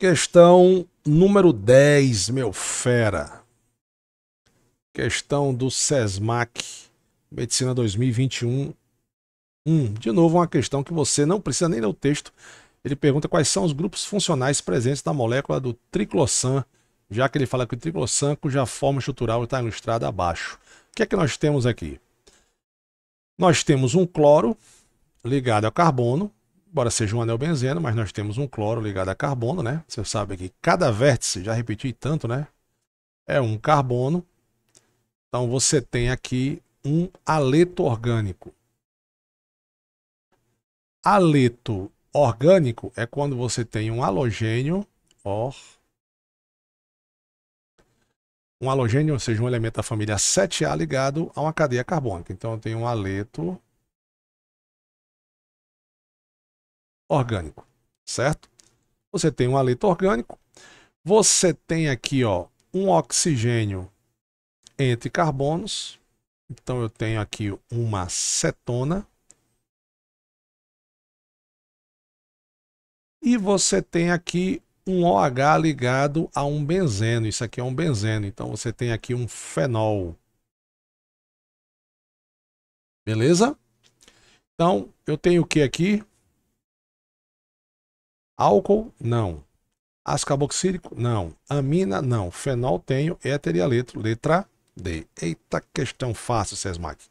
Questão número 10, meu fera. Questão do SESMAC, Medicina 2021. Hum, de novo, uma questão que você não precisa nem ler o texto. Ele pergunta quais são os grupos funcionais presentes na molécula do triclosan, já que ele fala que o triclosan, cuja forma estrutural está ilustrada abaixo. O que é que nós temos aqui? Nós temos um cloro ligado ao carbono, embora seja um anel benzeno, mas nós temos um cloro ligado a carbono, né? Você sabe que cada vértice, já repeti tanto, né? É um carbono. Então você tem aqui um aleto orgânico. Aleto orgânico é quando você tem um halogênio, or, um halogênio, ou seja, um elemento da família 7A ligado a uma cadeia carbônica. Então eu tenho um aleto orgânico, certo? Você tem um aleto orgânico, você tem aqui ó, um oxigênio entre carbonos, então eu tenho aqui uma cetona, e você tem aqui um OH ligado a um benzeno. Isso aqui é um benzeno, então você tem aqui um fenol. Beleza? Então, eu tenho o que aqui? Álcool, não. Ácido carboxílico, não. Amina, não. Fenol, tenho. Éter e a letra, letra D. Eita, questão fácil, Sesmac.